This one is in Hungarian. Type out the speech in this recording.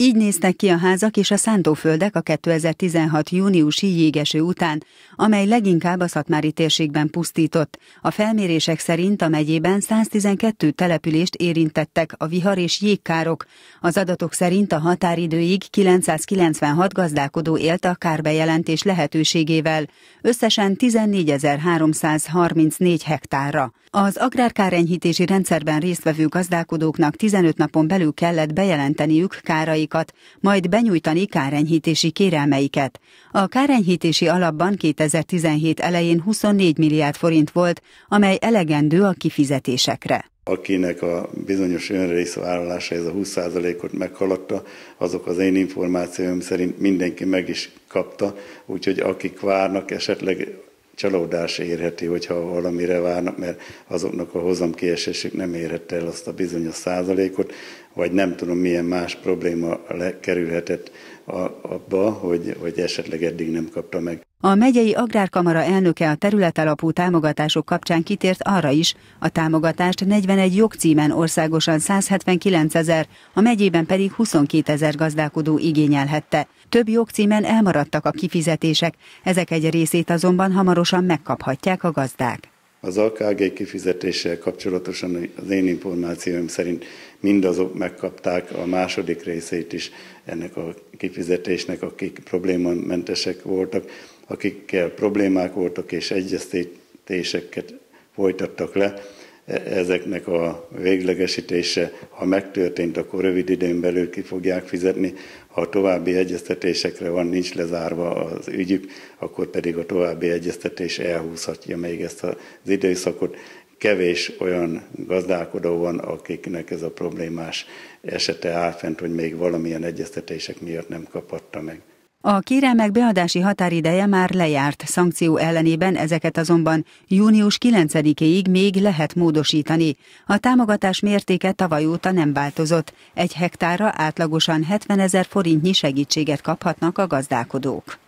Így néztek ki a házak és a szántóföldek a 2016. júniusi jégeső után, amely leginkább a szatmári térségben pusztított. A felmérések szerint a megyében 112 települést érintettek a vihar és jégkárok. Az adatok szerint a határidőig 996 gazdálkodó élt a kárbejelentés lehetőségével, összesen 14.334 hektárra. Az agrárkárenyhítési rendszerben résztvevő gazdálkodóknak 15 napon belül kellett bejelenteniük kárai díjaikat, majd benyújtani kárenyhítési kérelmeiket. A kárenyhítési alapban 2017 elején 24 milliárd forint volt, amely elegendő a kifizetésekre akinek a bizonyos önrészvállalása ez a 20%-ot meghaladta, azok az én információim szerint mindenki meg is kapta, úgyhogy akik várnak, esetleg csalódás érheti, hogyha valamire várnak, mert azoknak a hozamkiesésük nem érhette el azt a bizonyos százalékot, vagy nem tudom milyen más probléma kerülhetett abba, hogy, hogy esetleg eddig nem kapta meg. A megyei agrárkamara elnöke a területalapú támogatások kapcsán kitért arra is, a támogatást 41 jogcímen országosan 179 ezer, a megyében pedig 22 ezer gazdálkodó igényelhette. Több jogcímen elmaradtak a kifizetések, ezek egy részét azonban hamarosan megkaphatják a gazdák. Az AKG kifizetéssel kapcsolatosan az én információim szerint mindazok megkapták a második részét is ennek a kifizetésnek, akik problémamentesek voltak, akikkel problémák voltak és egyeztetéseket folytattak le, E, ezeknek a véglegesítése, ha megtörtént, akkor rövid időn belül ki fogják fizetni, ha a további egyeztetésekre van, nincs lezárva az ügyük, akkor pedig a további egyeztetés elhúzhatja még ezt az időszakot. Kevés olyan gazdálkodó van, akiknek ez a problémás esete áll fent, hogy még valamilyen egyeztetések miatt nem kapatta meg. A kérelmek beadási határideje már lejárt, szankció ellenében ezeket azonban június 9-ig még lehet módosítani. A támogatás mértéke tavaly óta nem változott, egy hektára átlagosan 70 ezer forintnyi segítséget kaphatnak a gazdálkodók.